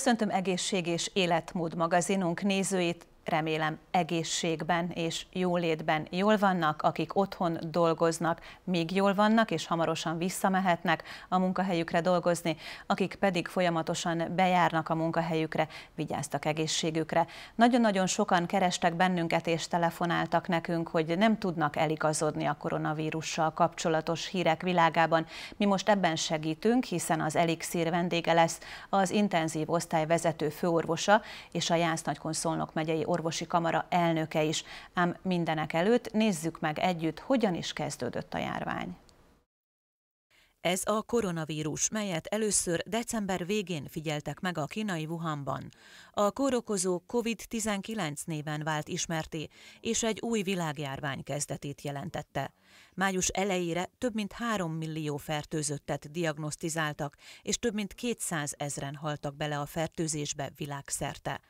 Köszöntöm egészség és életmód magazinunk nézőit, remélem egészségben és jólétben jól vannak, akik otthon dolgoznak, még jól vannak és hamarosan visszamehetnek a munkahelyükre dolgozni, akik pedig folyamatosan bejárnak a munkahelyükre, vigyáztak egészségükre. Nagyon-nagyon sokan kerestek bennünket és telefonáltak nekünk, hogy nem tudnak eligazodni a koronavírussal kapcsolatos hírek világában. Mi most ebben segítünk, hiszen az Elixir vendége lesz az intenzív osztály vezető főorvosa és a Jász Nagykon Szolnok megyei orvos orvosi kamara elnöke is. Ám mindenek előtt nézzük meg együtt, hogyan is kezdődött a járvány. Ez a koronavírus, melyet először december végén figyeltek meg a kínai Wuhanban. A kórokozó COVID-19 néven vált ismerté, és egy új világjárvány kezdetét jelentette. Május elejére több mint 3 millió fertőzöttet diagnosztizáltak, és több mint 200 ezren haltak bele a fertőzésbe világszerte.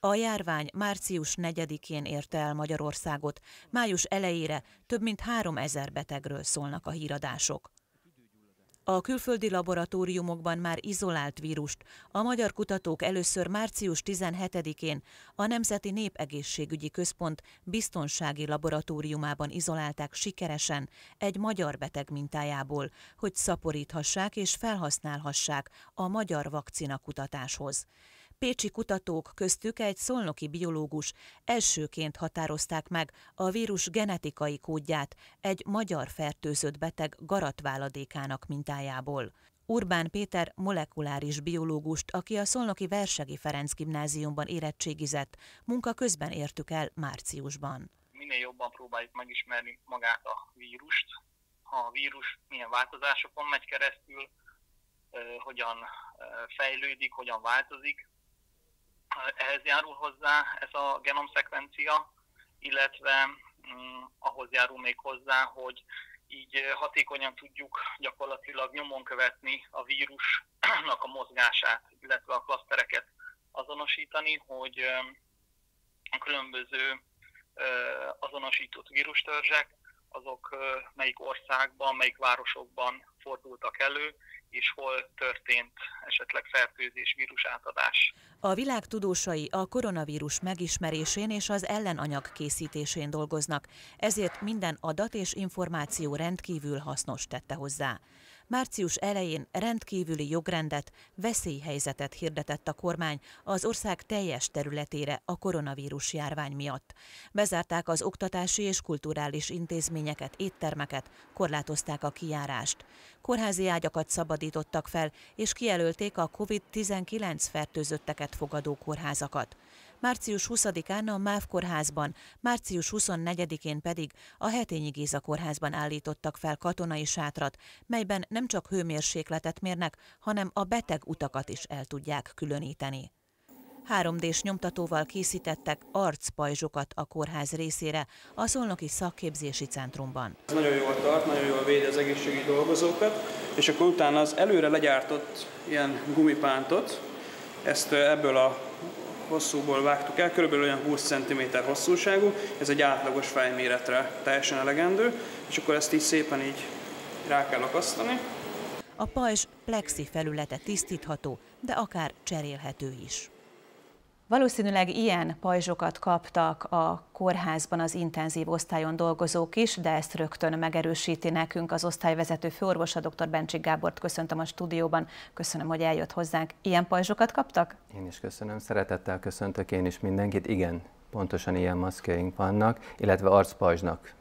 A járvány március 4-én érte el Magyarországot, május elejére több mint 3000 betegről szólnak a híradások. A külföldi laboratóriumokban már izolált vírust a magyar kutatók először március 17-én a Nemzeti Népegészségügyi Központ biztonsági laboratóriumában izolálták sikeresen egy magyar beteg mintájából, hogy szaporíthassák és felhasználhassák a magyar vakcina kutatáshoz. Pécsi kutatók köztük egy szolnoki biológus elsőként határozták meg a vírus genetikai kódját egy magyar fertőzött beteg garatváladékának mintájából. Urbán Péter molekuláris biológust, aki a Szolnoki Versegi Ferenc gimnáziumban érettségizett, munka közben értük el márciusban. Minél jobban próbáljuk megismerni magát a vírust, a vírus milyen változásokon megy keresztül, hogyan fejlődik, hogyan változik, ehhez járul hozzá ez a genomszekvencia, illetve mm, ahhoz járul még hozzá, hogy így hatékonyan tudjuk gyakorlatilag nyomon követni a vírusnak a mozgását, illetve a klasztereket azonosítani, hogy a különböző azonosított vírustörzsek azok melyik országban, melyik városokban fordultak elő, és hol történt esetleg fertőzés, átadás. A világ tudósai a koronavírus megismerésén és az ellenanyag készítésén dolgoznak, ezért minden adat és információ rendkívül hasznos tette hozzá. Március elején rendkívüli jogrendet, veszélyhelyzetet hirdetett a kormány az ország teljes területére a koronavírus járvány miatt. Bezárták az oktatási és kulturális intézményeket, éttermeket, korlátozták a kijárást. Kórházi ágyakat szabadítottak fel, és kijelölték a COVID-19 fertőzötteket fogadó kórházakat március 20-án a MÁV kórházban, március 24-én pedig a Hetényi Géza kórházban állítottak fel katonai sátrat, melyben nem csak hőmérsékletet mérnek, hanem a beteg utakat is el tudják különíteni. 3D-s nyomtatóval készítettek arcpajzsokat a kórház részére a Szolnoki Szakképzési Centrumban. Ez nagyon jól tart, nagyon jól véd az egészségi dolgozókat, és akkor utána az előre legyártott ilyen gumipántot, ezt ebből a hosszúból vágtuk el, körülbelül olyan 20 cm hosszúságú, ez egy átlagos fejméretre teljesen elegendő, és akkor ezt így szépen így rá kell akasztani. A pajzs plexi felülete tisztítható, de akár cserélhető is. Valószínűleg ilyen pajzsokat kaptak a kórházban az intenzív osztályon dolgozók is, de ezt rögtön megerősíti nekünk az osztályvezető főorvosa, dr. Bencsik Gábort köszöntöm a stúdióban. Köszönöm, hogy eljött hozzánk. Ilyen pajzsokat kaptak? Én is köszönöm, szeretettel köszöntök én is mindenkit. Igen, pontosan ilyen maszkjaink vannak, illetve arcpajzsnak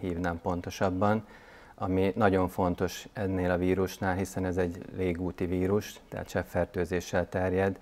hívnám pontosabban, ami nagyon fontos ennél a vírusnál, hiszen ez egy légúti vírus, tehát cseppfertőzéssel terjed,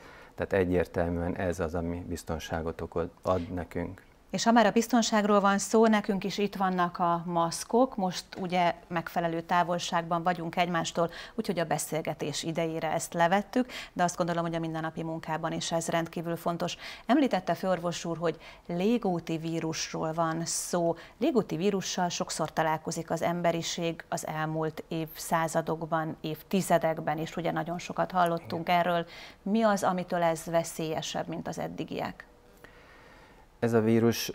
tehát egyértelműen ez az, ami biztonságot ad nekünk. És ha már a biztonságról van szó, nekünk is itt vannak a maszkok, most ugye megfelelő távolságban vagyunk egymástól, úgyhogy a beszélgetés idejére ezt levettük, de azt gondolom, hogy a mindennapi munkában is ez rendkívül fontos. Említette főorvos úr, hogy légúti vírusról van szó. Légúti vírussal sokszor találkozik az emberiség az elmúlt évszázadokban, évtizedekben és ugye nagyon sokat hallottunk erről. Mi az, amitől ez veszélyesebb, mint az eddigiek? Ez a vírus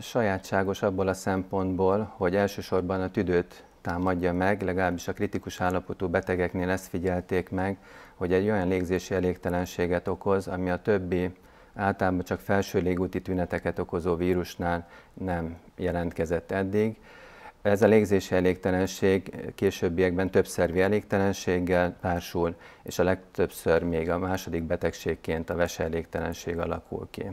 sajátságos abból a szempontból, hogy elsősorban a tüdőt támadja meg, legalábbis a kritikus állapotú betegeknél ezt figyelték meg, hogy egy olyan légzési elégtelenséget okoz, ami a többi általában csak felső légúti tüneteket okozó vírusnál nem jelentkezett eddig. Ez a légzési elégtelenség későbbiekben többszervi elégtelenséggel társul, és a legtöbbször még a második betegségként a vese elégtelenség alakul ki.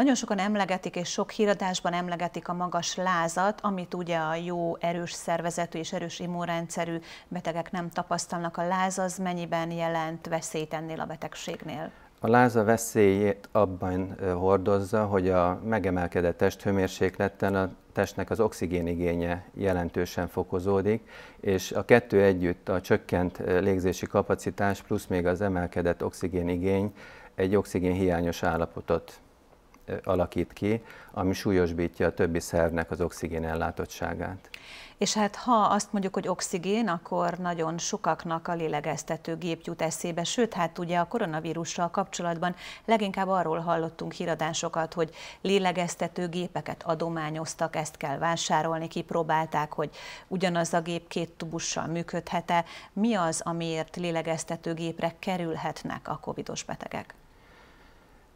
Nagyon sokan emlegetik, és sok híradásban emlegetik a magas lázat, amit ugye a jó, erős szervezetű és erős immunrendszerű betegek nem tapasztalnak. A láz az mennyiben jelent veszélyt ennél a betegségnél? A láza veszélyét abban hordozza, hogy a megemelkedett testhőmérsékleten a testnek az oxigénigénye jelentősen fokozódik, és a kettő együtt a csökkent légzési kapacitás plusz még az emelkedett oxigénigény egy oxigénhiányos állapotot alakít ki, ami súlyosbítja a többi szervnek az oxigén ellátottságát. És hát ha azt mondjuk, hogy oxigén, akkor nagyon sokaknak a lélegeztető gép jut eszébe, sőt, hát ugye a koronavírussal kapcsolatban leginkább arról hallottunk híradásokat, hogy lélegeztető gépeket adományoztak, ezt kell vásárolni, kipróbálták, hogy ugyanaz a gép két tubussal működhet-e. Mi az, amiért lélegeztető gépre kerülhetnek a covidos betegek?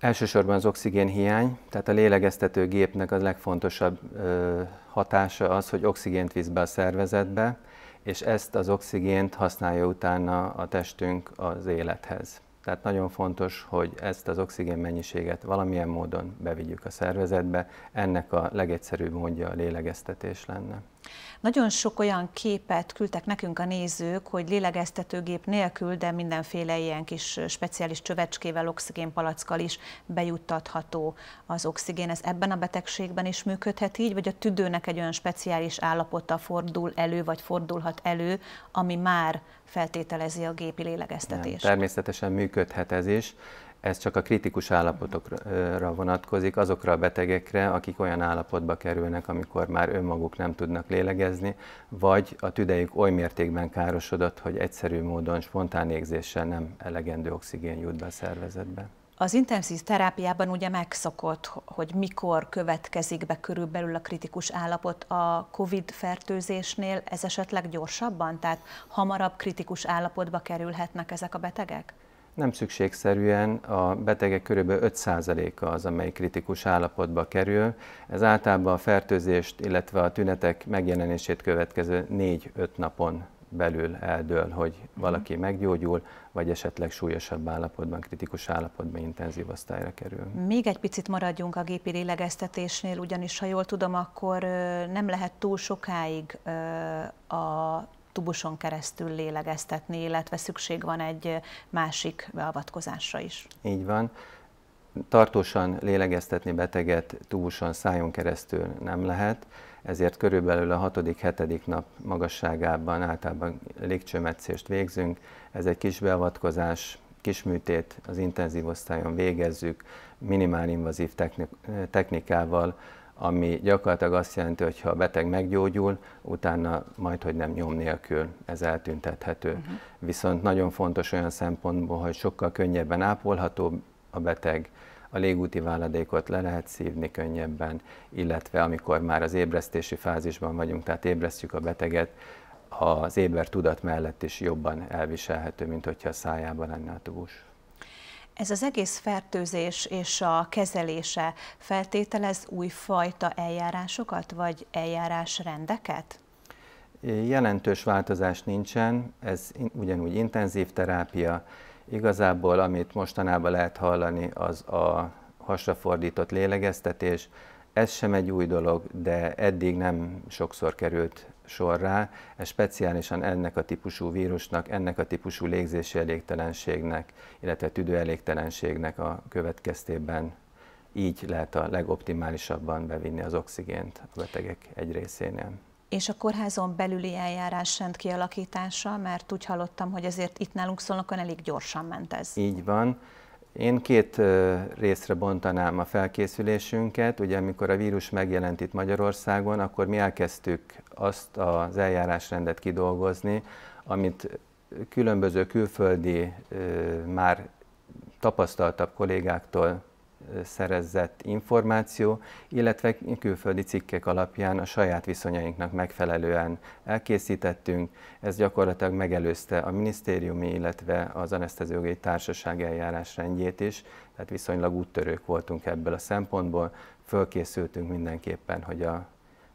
Elsősorban az oxigén hiány, tehát a lélegeztető gépnek az legfontosabb ö, hatása az, hogy oxigént visz be a szervezetbe, és ezt az oxigént használja utána a testünk az élethez. Tehát nagyon fontos, hogy ezt az oxigén mennyiséget valamilyen módon bevigyük a szervezetbe. Ennek a legegyszerűbb módja a lélegeztetés lenne. Nagyon sok olyan képet küldtek nekünk a nézők, hogy lélegeztetőgép nélkül, de mindenféle ilyen kis speciális csövecskével, oxigénpalackkal is bejuttatható az oxigén. Ez ebben a betegségben is működhet így, vagy a tüdőnek egy olyan speciális állapota fordul elő, vagy fordulhat elő, ami már feltételezi a gépi lélegeztetést? Nem, természetesen működhet ez is ez csak a kritikus állapotokra vonatkozik, azokra a betegekre, akik olyan állapotba kerülnek, amikor már önmaguk nem tudnak lélegezni, vagy a tüdejük oly mértékben károsodott, hogy egyszerű módon spontán égzéssel nem elegendő oxigén jut be a szervezetbe. Az intenzív terápiában ugye megszokott, hogy mikor következik be körülbelül a kritikus állapot a COVID fertőzésnél, ez esetleg gyorsabban, tehát hamarabb kritikus állapotba kerülhetnek ezek a betegek? Nem szükségszerűen a betegek kb. 5%-a az, amely kritikus állapotba kerül. Ez általában a fertőzést, illetve a tünetek megjelenését következő 4-5 napon belül eldől, hogy valaki mhm. meggyógyul, vagy esetleg súlyosabb állapotban, kritikus állapotban intenzív osztályra kerül. Még egy picit maradjunk a gépi lélegeztetésnél, ugyanis ha jól tudom, akkor nem lehet túl sokáig a tubuson keresztül lélegeztetni, illetve szükség van egy másik beavatkozásra is. Így van. Tartósan lélegeztetni beteget tubuson szájon keresztül nem lehet, ezért körülbelül a 6.-7. nap magasságában általában légcsőmetszést végzünk. Ez egy kis beavatkozás, kis műtét az intenzív osztályon végezzük, minimál invazív technikával, ami gyakorlatilag azt jelenti, hogy ha a beteg meggyógyul, utána majd, hogy nem nyom nélkül ez eltüntethető. Uh-huh. Viszont nagyon fontos olyan szempontból, hogy sokkal könnyebben ápolható a beteg, a légúti váladékot le lehet szívni könnyebben, illetve amikor már az ébresztési fázisban vagyunk, tehát ébresztjük a beteget, az éber tudat mellett is jobban elviselhető, mint hogyha a szájában lenne a tubus. Ez az egész fertőzés és a kezelése feltételez újfajta eljárásokat, vagy eljárásrendeket? Jelentős változás nincsen, ez ugyanúgy intenzív terápia. Igazából, amit mostanában lehet hallani, az a hasrafordított lélegeztetés. Ez sem egy új dolog, de eddig nem sokszor került sor rá, ez speciálisan ennek a típusú vírusnak, ennek a típusú légzési elégtelenségnek, illetve tüdő elégtelenségnek a következtében így lehet a legoptimálisabban bevinni az oxigént a betegek egy részénél. És a kórházon belüli eljárás rend kialakítása, mert úgy hallottam, hogy azért itt nálunk szólnak, elég gyorsan ment ez. Így van. Én két részre bontanám a felkészülésünket. Ugye amikor a vírus megjelent itt Magyarországon, akkor mi elkezdtük azt az eljárásrendet kidolgozni, amit különböző külföldi, már tapasztaltabb kollégáktól szerezett információ, illetve külföldi cikkek alapján a saját viszonyainknak megfelelően elkészítettünk. Ez gyakorlatilag megelőzte a minisztériumi, illetve az aneszteziológiai társaság eljárás rendjét is, tehát viszonylag úttörők voltunk ebből a szempontból, fölkészültünk mindenképpen, hogy a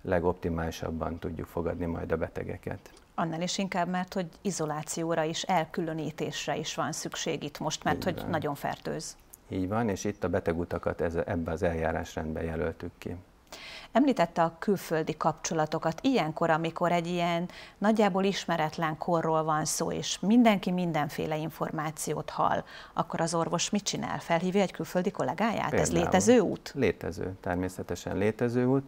legoptimálisabban tudjuk fogadni majd a betegeket. Annál is inkább, mert hogy izolációra is, elkülönítésre is van szükség itt most, mert Így hogy van. nagyon fertőz. Így van, és itt a betegutakat ebbe az eljárásrendben jelöltük ki. Említette a külföldi kapcsolatokat. Ilyenkor, amikor egy ilyen nagyjából ismeretlen korról van szó, és mindenki mindenféle információt hall, akkor az orvos mit csinál? Felhívja egy külföldi kollégáját? Például. Ez létező út? Létező, természetesen létező út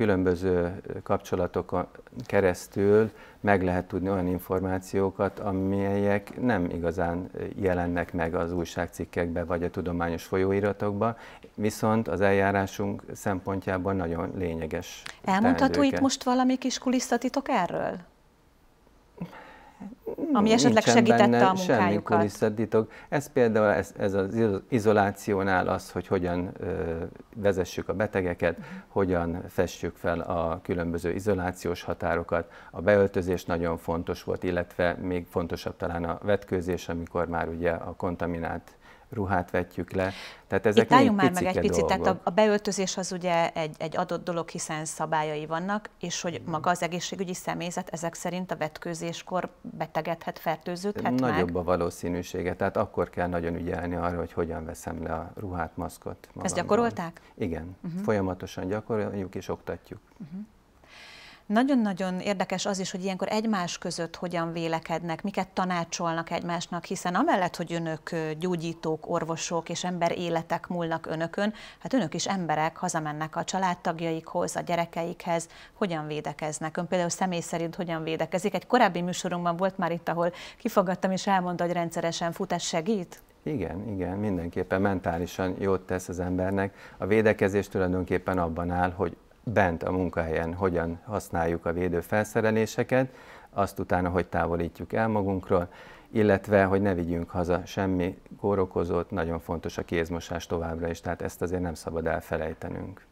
különböző kapcsolatokon keresztül meg lehet tudni olyan információkat, amelyek nem igazán jelennek meg az újságcikkekbe vagy a tudományos folyóiratokba, viszont az eljárásunk szempontjából nagyon lényeges. Elmondható itt most valami kis kulisszatitok erről? Hmm, ami esetleg segítette a munkájukat. Semmi kulisszatitok. Ez például ez, ez az izolációnál az, hogy hogyan ö, vezessük a betegeket, hogyan festjük fel a különböző izolációs határokat. A beöltözés nagyon fontos volt, illetve még fontosabb talán a vetkőzés, amikor már ugye a kontaminált ruhát vetjük le. Tehát ezek Itt álljunk már meg egy picit, dolgok. tehát a, beöltözés az ugye egy, egy adott dolog, hiszen szabályai vannak, és hogy maga az egészségügyi személyzet ezek szerint a vetkőzéskor betegedhet, fertőződhet Nagyobb meg? a valószínűsége, tehát akkor kell nagyon ügyelni arra, hogy hogyan veszem le a ruhát, maszkot. Magamban. Ezt gyakorolták? Igen, uh-huh. folyamatosan gyakoroljuk és oktatjuk. Uh-huh. Nagyon-nagyon érdekes az is, hogy ilyenkor egymás között hogyan vélekednek, miket tanácsolnak egymásnak, hiszen amellett, hogy önök gyógyítók, orvosok és ember életek múlnak önökön, hát önök is emberek, hazamennek a családtagjaikhoz, a gyerekeikhez, hogyan védekeznek. Ön például személy szerint hogyan védekezik? Egy korábbi műsorunkban volt már itt, ahol kifogadtam és elmondta, hogy rendszeresen futás segít? Igen, igen, mindenképpen mentálisan jót tesz az embernek. A védekezés tulajdonképpen abban áll, hogy bent a munkahelyen hogyan használjuk a védőfelszereléseket, azt utána, hogy távolítjuk el magunkról, illetve, hogy ne vigyünk haza semmi kórokozót, nagyon fontos a kézmosás továbbra is, tehát ezt azért nem szabad elfelejtenünk.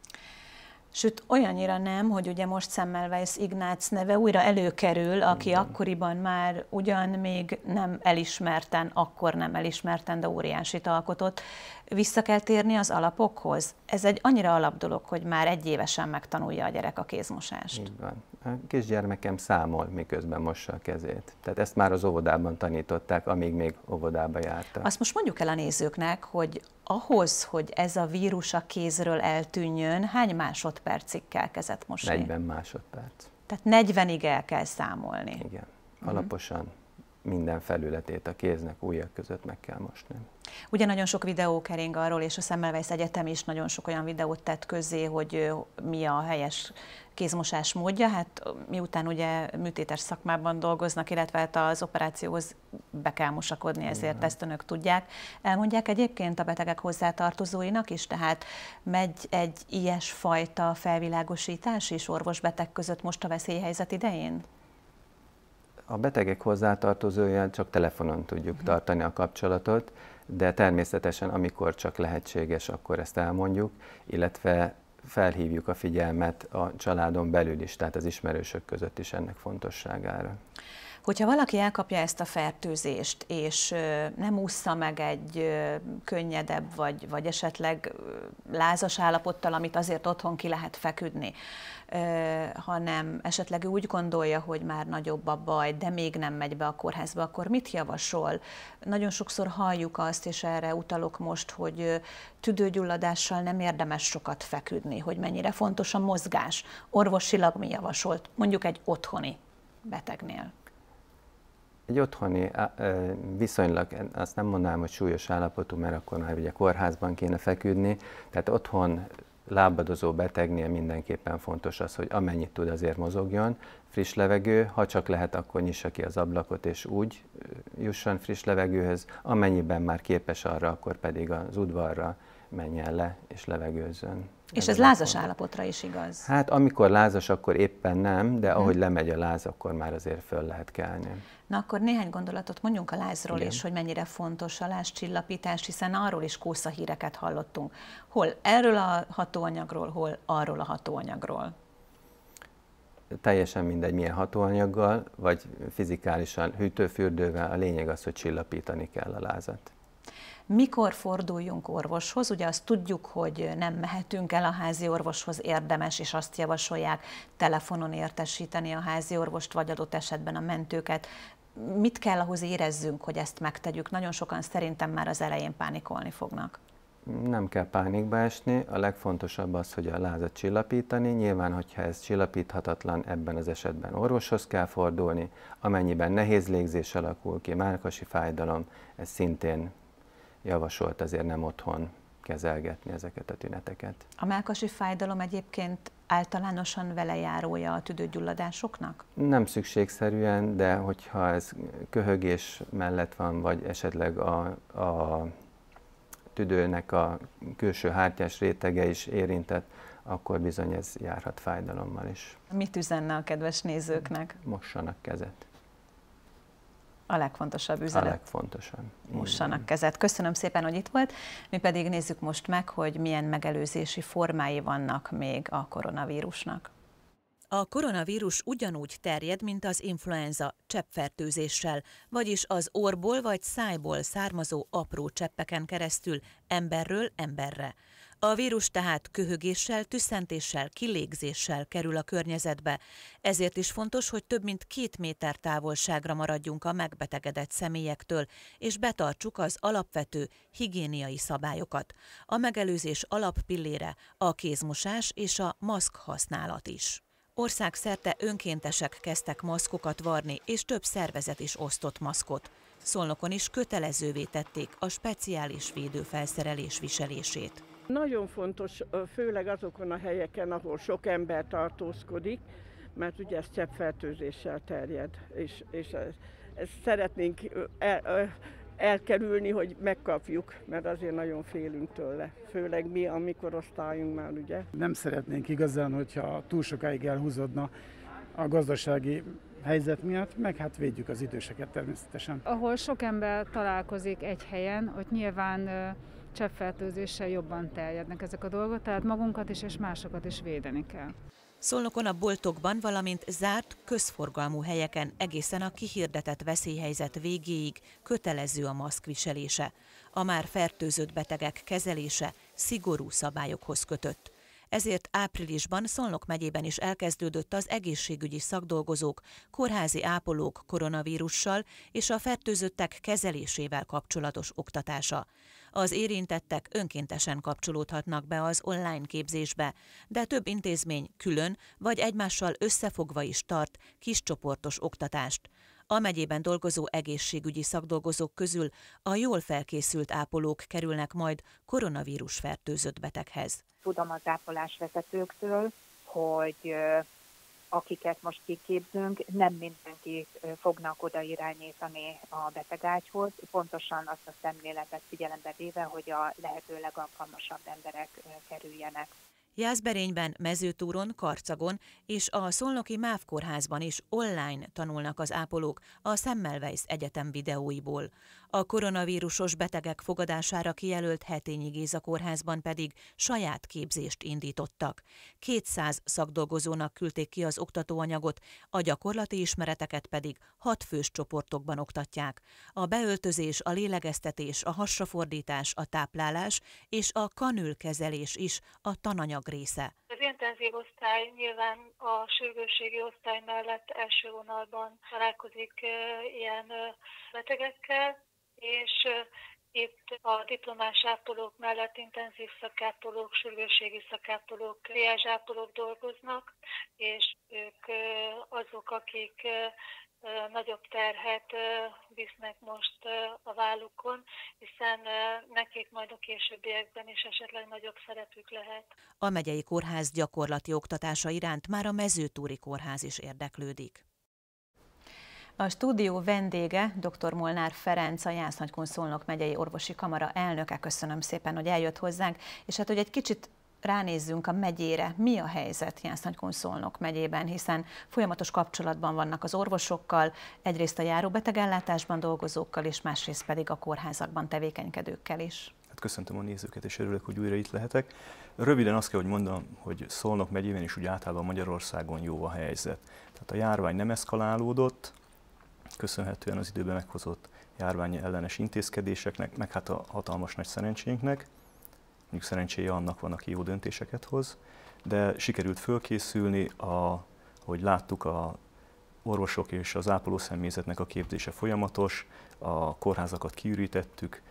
Sőt, olyannyira nem, hogy ugye most Szemmelweis Ignác neve újra előkerül, aki Igen. akkoriban már ugyan még nem elismerten, akkor nem elismerten, de óriásit alkotott vissza kell térni az alapokhoz. Ez egy annyira alap dolog, hogy már egy évesen megtanulja a gyerek a kézmosást. Így van. A kisgyermekem számol, miközben mossa a kezét. Tehát ezt már az óvodában tanították, amíg még óvodába jártak. Azt most mondjuk el a nézőknek, hogy ahhoz, hogy ez a vírus a kézről eltűnjön, hány másodpercig kell kezet mosni? 40 másodperc. Tehát 40-ig el kell számolni. Igen. Alaposan, minden felületét a kéznek ujjak között meg kell mosni. Ugye nagyon sok videó kering arról, és a Semmelweis Egyetem is nagyon sok olyan videót tett közzé, hogy mi a helyes kézmosás módja. Hát miután ugye műtétes szakmában dolgoznak, illetve hát az operációhoz be kell mosakodni, ezért Igen. ezt önök tudják. Elmondják egyébként a betegek hozzátartozóinak is, tehát megy egy ilyesfajta felvilágosítás is orvos között most a veszélyhelyzet idején? A betegek hozzátartozóján csak telefonon tudjuk uh-huh. tartani a kapcsolatot, de természetesen amikor csak lehetséges, akkor ezt elmondjuk, illetve felhívjuk a figyelmet a családon belül is, tehát az ismerősök között is ennek fontosságára. Hogyha valaki elkapja ezt a fertőzést, és nem ússza meg egy könnyedebb, vagy, vagy esetleg lázas állapottal, amit azért otthon ki lehet feküdni, hanem esetleg úgy gondolja, hogy már nagyobb a baj, de még nem megy be a kórházba, akkor mit javasol? Nagyon sokszor halljuk azt, és erre utalok most, hogy tüdőgyulladással nem érdemes sokat feküdni, hogy mennyire fontos a mozgás. Orvosilag mi javasolt, mondjuk egy otthoni betegnél? egy otthoni viszonylag, azt nem mondanám, hogy súlyos állapotú, mert akkor már ugye kórházban kéne feküdni, tehát otthon lábadozó betegnél mindenképpen fontos az, hogy amennyit tud azért mozogjon, friss levegő, ha csak lehet, akkor nyissa ki az ablakot, és úgy jusson friss levegőhöz, amennyiben már képes arra, akkor pedig az udvarra menjen le és levegőzzön. És ez lázas állapotra is igaz? Hát amikor lázas, akkor éppen nem, de mhm. ahogy hmm. lemegy a láz, akkor már azért föl lehet kelni. Na akkor néhány gondolatot mondjunk a lázról Igen. is, hogy mennyire fontos a lázcsillapítás, hiszen arról is kósza híreket hallottunk. Hol erről a hatóanyagról, hol arról a hatóanyagról? Teljesen mindegy milyen hatóanyaggal, vagy fizikálisan hűtőfürdővel, a lényeg az, hogy csillapítani kell a lázat. Mikor forduljunk orvoshoz? Ugye azt tudjuk, hogy nem mehetünk el a házi orvoshoz, érdemes, és azt javasolják telefonon értesíteni a házi orvost, vagy adott esetben a mentőket. Mit kell ahhoz érezzünk, hogy ezt megtegyük? Nagyon sokan szerintem már az elején pánikolni fognak nem kell pánikba esni, a legfontosabb az, hogy a lázat csillapítani. Nyilván, hogyha ez csillapíthatatlan, ebben az esetben orvoshoz kell fordulni, amennyiben nehéz légzés alakul ki, márkasi fájdalom, ez szintén javasolt azért nem otthon kezelgetni ezeket a tüneteket. A melkasi fájdalom egyébként általánosan vele járója a tüdőgyulladásoknak? Nem szükségszerűen, de hogyha ez köhögés mellett van, vagy esetleg a, a tüdőnek a külső hártyás rétege is érintett, akkor bizony ez járhat fájdalommal is. Mit üzenne a kedves nézőknek? Mossanak kezet a legfontosabb üzenet. A legfontosabb. Mussanak kezet. Köszönöm szépen, hogy itt volt. Mi pedig nézzük most meg, hogy milyen megelőzési formái vannak még a koronavírusnak. A koronavírus ugyanúgy terjed, mint az influenza cseppfertőzéssel, vagyis az orból vagy szájból származó apró cseppeken keresztül emberről emberre. A vírus tehát köhögéssel, tüszentéssel, kilégzéssel kerül a környezetbe, ezért is fontos, hogy több mint két méter távolságra maradjunk a megbetegedett személyektől, és betartsuk az alapvető higiéniai szabályokat. A megelőzés alappillére a kézmosás és a maszk használat is. Országszerte önkéntesek kezdtek maszkokat varni, és több szervezet is osztott maszkot. Szolnokon is kötelezővé tették a speciális védőfelszerelés viselését. Nagyon fontos, főleg azokon a helyeken, ahol sok ember tartózkodik, mert ugye ez cseppfertőzéssel terjed, és, és ezt szeretnénk el, elkerülni, hogy megkapjuk, mert azért nagyon félünk tőle, főleg mi, amikor osztályunk már, ugye. Nem szeretnénk igazán, hogyha túl sokáig elhúzódna a gazdasági helyzet miatt, meg hát védjük az időseket természetesen. Ahol sok ember találkozik egy helyen, ott nyilván cseppfertőzéssel jobban terjednek ezek a dolgok, tehát magunkat is és másokat is védeni kell. Szolnokon a boltokban, valamint zárt, közforgalmú helyeken egészen a kihirdetett veszélyhelyzet végéig kötelező a maszkviselése. A már fertőzött betegek kezelése szigorú szabályokhoz kötött. Ezért áprilisban Szolnok megyében is elkezdődött az egészségügyi szakdolgozók, kórházi ápolók koronavírussal és a fertőzöttek kezelésével kapcsolatos oktatása. Az érintettek önkéntesen kapcsolódhatnak be az online képzésbe, de több intézmény külön vagy egymással összefogva is tart kiscsoportos oktatást. A megyében dolgozó egészségügyi szakdolgozók közül a jól felkészült ápolók kerülnek majd koronavírus fertőzött beteghez. Tudom az ápolás vezetőktől, hogy akiket most kiképzünk, nem mindenki fognak oda irányítani a betegágyhoz, pontosan azt a szemléletet figyelembe véve, hogy a lehető legalkalmasabb emberek kerüljenek. Jászberényben, Mezőtúron, Karcagon és a Szolnoki MÁV kórházban is online tanulnak az ápolók a Semmelweis Egyetem videóiból. A koronavírusos betegek fogadására kijelölt Hetényi Géza kórházban pedig saját képzést indítottak. 200 szakdolgozónak küldték ki az oktatóanyagot, a gyakorlati ismereteket pedig hat fős csoportokban oktatják. A beöltözés, a lélegeztetés, a hasrafordítás, a táplálás és a kanülkezelés is a tananyag része. Az intenzív osztály nyilván a sürgősségi osztály mellett első vonalban találkozik ilyen betegekkel, és itt a diplomás ápolók mellett intenzív szakápolók, sürgősségi szakápolók, triázsápolók dolgoznak, és ők azok, akik nagyobb terhet visznek most a vállukon, hiszen nekik majd a későbbiekben is esetleg nagyobb szerepük lehet. A megyei kórház gyakorlati oktatása iránt már a mezőtúri kórház is érdeklődik. A stúdió vendége dr. Molnár Ferenc, a Jász Nagykonszolnok megyei orvosi kamara elnöke. Köszönöm szépen, hogy eljött hozzánk, és hát, hogy egy kicsit ránézzünk a megyére, mi a helyzet Jász Nagykonszolnok megyében, hiszen folyamatos kapcsolatban vannak az orvosokkal, egyrészt a járóbetegellátásban dolgozókkal, és másrészt pedig a kórházakban tevékenykedőkkel is. Hát köszöntöm a nézőket, és örülök, hogy újra itt lehetek. Röviden azt kell, hogy mondom, hogy Szolnok megyében is úgy általában Magyarországon jó a helyzet. Tehát a járvány nem eszkalálódott, köszönhetően az időben meghozott járvány ellenes intézkedéseknek, meg hát a hatalmas nagy szerencsénknek mondjuk szerencséje annak van, aki jó döntéseket hoz, de sikerült fölkészülni, a, hogy láttuk a orvosok és az ápoló személyzetnek a képzése folyamatos, a kórházakat kiürítettük,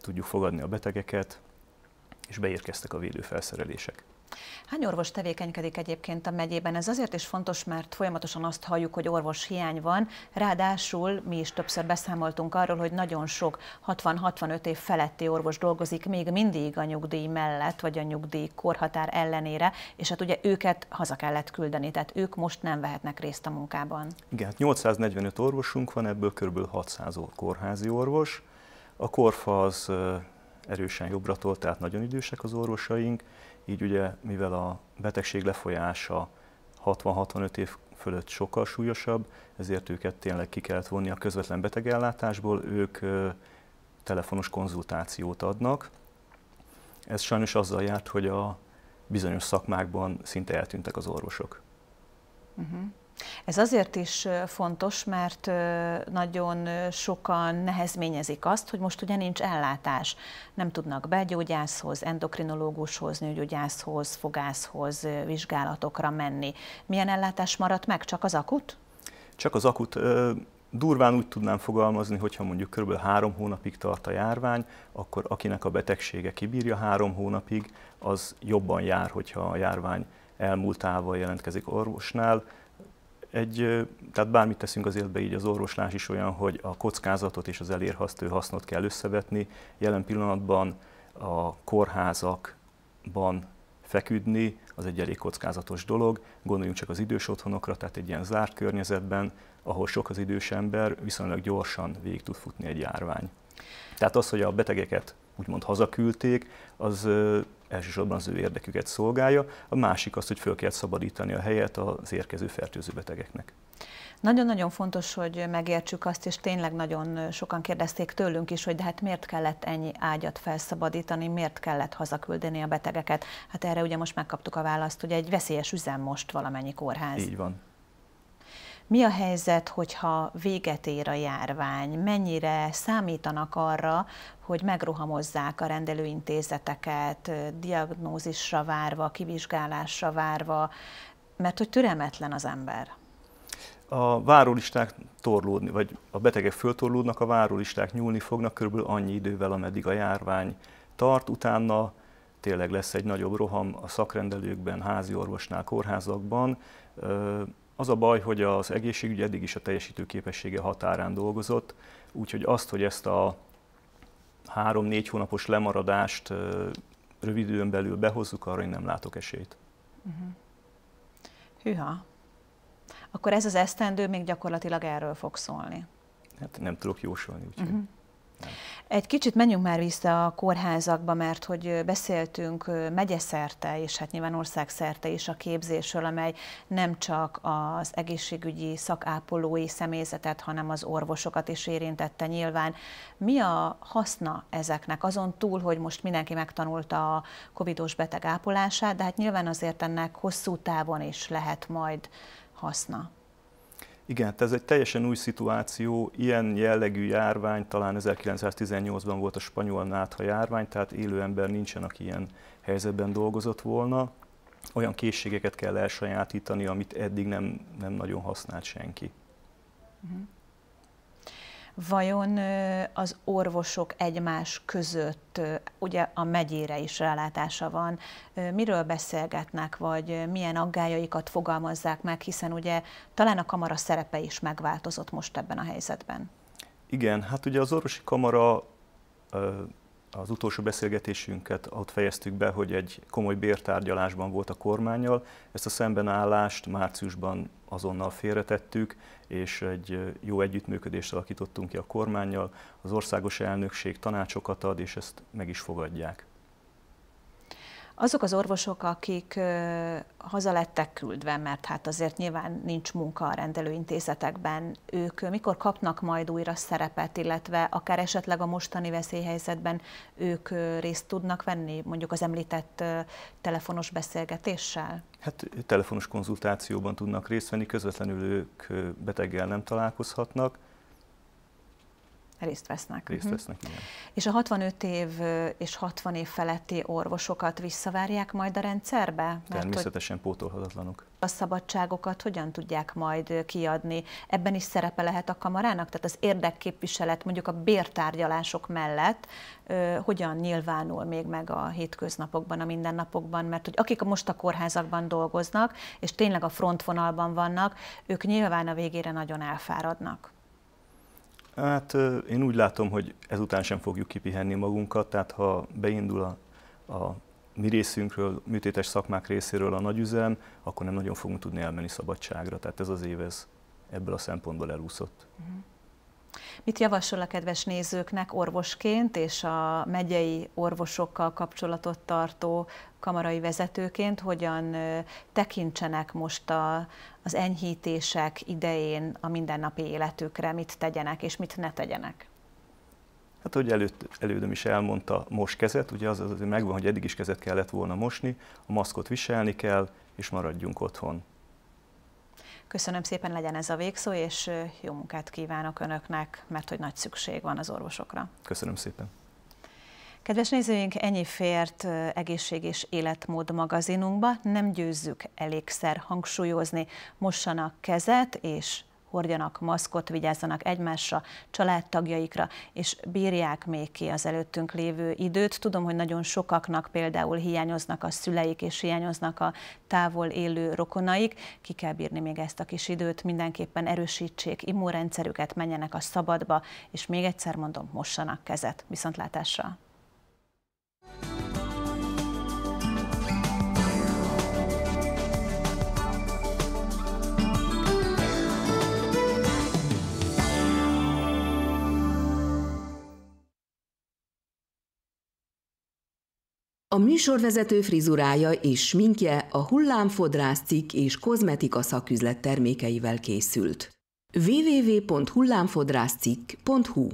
tudjuk fogadni a betegeket, és beérkeztek a védőfelszerelések. Hány orvos tevékenykedik egyébként a megyében? Ez azért is fontos, mert folyamatosan azt halljuk, hogy orvos hiány van. Ráadásul mi is többször beszámoltunk arról, hogy nagyon sok 60-65 év feletti orvos dolgozik még mindig a nyugdíj mellett, vagy a nyugdíj korhatár ellenére, és hát ugye őket haza kellett küldeni, tehát ők most nem vehetnek részt a munkában. Igen, hát 845 orvosunk van, ebből kb. 600 kórházi orvos. A korfa az erősen jobbra tolt, tehát nagyon idősek az orvosaink, így ugye, mivel a betegség lefolyása 60-65 év fölött sokkal súlyosabb, ezért őket tényleg ki kellett vonni a közvetlen betegellátásból, ők ö, telefonos konzultációt adnak. Ez sajnos azzal járt, hogy a bizonyos szakmákban szinte eltűntek az orvosok. Uh-huh. Ez azért is fontos, mert nagyon sokan nehezményezik azt, hogy most ugye nincs ellátás. Nem tudnak begyógyászhoz, endokrinológushoz, nőgyógyászhoz, fogászhoz, vizsgálatokra menni. Milyen ellátás maradt meg? Csak az akut? Csak az akut. Durván úgy tudnám fogalmazni, hogyha mondjuk kb. három hónapig tart a járvány, akkor akinek a betegsége kibírja három hónapig, az jobban jár, hogyha a járvány elmúltával jelentkezik orvosnál, egy, tehát bármit teszünk az életbe, így az orvoslás is olyan, hogy a kockázatot és az elérhasztő hasznot kell összevetni. Jelen pillanatban a kórházakban feküdni, az egy elég kockázatos dolog. Gondoljunk csak az idős otthonokra, tehát egy ilyen zárt környezetben, ahol sok az idős ember, viszonylag gyorsan végig tud futni egy járvány. Tehát az, hogy a betegeket úgymond hazaküldték, az elsősorban az ő érdeküket szolgálja, a másik az, hogy föl kell szabadítani a helyet az érkező fertőző betegeknek. Nagyon-nagyon fontos, hogy megértsük azt, és tényleg nagyon sokan kérdezték tőlünk is, hogy de hát miért kellett ennyi ágyat felszabadítani, miért kellett hazaküldeni a betegeket. Hát erre ugye most megkaptuk a választ, hogy egy veszélyes üzem most valamennyi kórház. Így van, mi a helyzet, hogyha véget ér a járvány? Mennyire számítanak arra, hogy megruhamozzák a rendelőintézeteket, diagnózisra várva, kivizsgálásra várva, mert hogy türelmetlen az ember? A várólisták torlódni, vagy a betegek föltorlódnak, a várólisták nyúlni fognak körülbelül annyi idővel, ameddig a járvány tart, utána tényleg lesz egy nagyobb roham a szakrendelőkben, házi orvosnál, kórházakban, az a baj, hogy az egészségügy eddig is a teljesítő képessége határán dolgozott, úgyhogy azt, hogy ezt a három-négy hónapos lemaradást rövid időn belül behozzuk, arra én nem látok esélyt. Uh-huh. Hűha. Akkor ez az esztendő még gyakorlatilag erről fog szólni. Hát nem tudok jósolni, úgyhogy... Uh-huh. Nem. Egy kicsit menjünk már vissza a kórházakba, mert hogy beszéltünk megyeszerte, és hát nyilván országszerte is a képzésről, amely nem csak az egészségügyi szakápolói személyzetet, hanem az orvosokat is érintette nyilván. Mi a haszna ezeknek? Azon túl, hogy most mindenki megtanulta a covidos beteg ápolását, de hát nyilván azért ennek hosszú távon is lehet majd haszna. Igen, hát ez egy teljesen új szituáció, ilyen jellegű járvány talán 1918-ban volt a spanyol nátha járvány, tehát élő ember nincsen, aki ilyen helyzetben dolgozott volna. Olyan készségeket kell elsajátítani, amit eddig nem, nem nagyon használt senki. Uh-huh. Vajon az orvosok egymás között, ugye a megyére is rálátása van, miről beszélgetnek, vagy milyen aggájaikat fogalmazzák meg, hiszen ugye talán a kamara szerepe is megváltozott most ebben a helyzetben. Igen, hát ugye az orvosi kamara az utolsó beszélgetésünket ott fejeztük be, hogy egy komoly bértárgyalásban volt a kormányjal. Ezt a szembenállást márciusban azonnal félretettük, és egy jó együttműködést alakítottunk ki a kormányjal. Az országos elnökség tanácsokat ad, és ezt meg is fogadják azok az orvosok, akik haza lettek küldve, mert hát azért nyilván nincs munka a rendelőintézetekben, ők mikor kapnak majd újra szerepet, illetve akár esetleg a mostani veszélyhelyzetben ők részt tudnak venni mondjuk az említett telefonos beszélgetéssel? Hát telefonos konzultációban tudnak részt venni, közvetlenül ők beteggel nem találkozhatnak, Részt vesznek. Részt mhm. vesznek, uh-huh. igen. És a 65 év és 60 év feletti orvosokat visszavárják majd a rendszerbe? Mert Természetesen hogy pótolhatatlanok. A szabadságokat hogyan tudják majd kiadni? Ebben is szerepe lehet a kamarának? Tehát az érdekképviselet mondjuk a bértárgyalások mellett ö, hogyan nyilvánul még meg a hétköznapokban, a mindennapokban? Mert hogy akik most a kórházakban dolgoznak, és tényleg a frontvonalban vannak, ők nyilván a végére nagyon elfáradnak. Hát én úgy látom, hogy ezután sem fogjuk kipihenni magunkat, tehát ha beindul a, a mi részünkről, műtétes szakmák részéről a nagyüzem, akkor nem nagyon fogunk tudni elmenni szabadságra. Tehát ez az év ez ebből a szempontból elúszott. Uh-huh. Mit javasol a kedves nézőknek orvosként és a megyei orvosokkal kapcsolatot tartó kamarai vezetőként, hogyan tekintsenek most a, az enyhítések idején a mindennapi életükre, mit tegyenek és mit ne tegyenek? Hát, hogy előtt, elődöm is elmondta, most kezet, ugye az azért megvan, hogy eddig is kezet kellett volna mosni, a maszkot viselni kell, és maradjunk otthon. Köszönöm szépen, legyen ez a végszó, és jó munkát kívánok Önöknek, mert hogy nagy szükség van az orvosokra. Köszönöm szépen. Kedves nézőink, ennyi fért egészség és életmód magazinunkba. Nem győzzük elégszer hangsúlyozni. Mossanak kezet, és hordjanak maszkot, vigyázzanak egymásra, családtagjaikra, és bírják még ki az előttünk lévő időt. Tudom, hogy nagyon sokaknak például hiányoznak a szüleik, és hiányoznak a távol élő rokonaik. Ki kell bírni még ezt a kis időt, mindenképpen erősítsék immunrendszerüket, menjenek a szabadba, és még egyszer mondom, mossanak kezet. Viszontlátásra! A műsorvezető frizurája és sminkje a hullámfodrász cikk és kozmetika szaküzlet termékeivel készült. www.hullámfodrászcikk.hu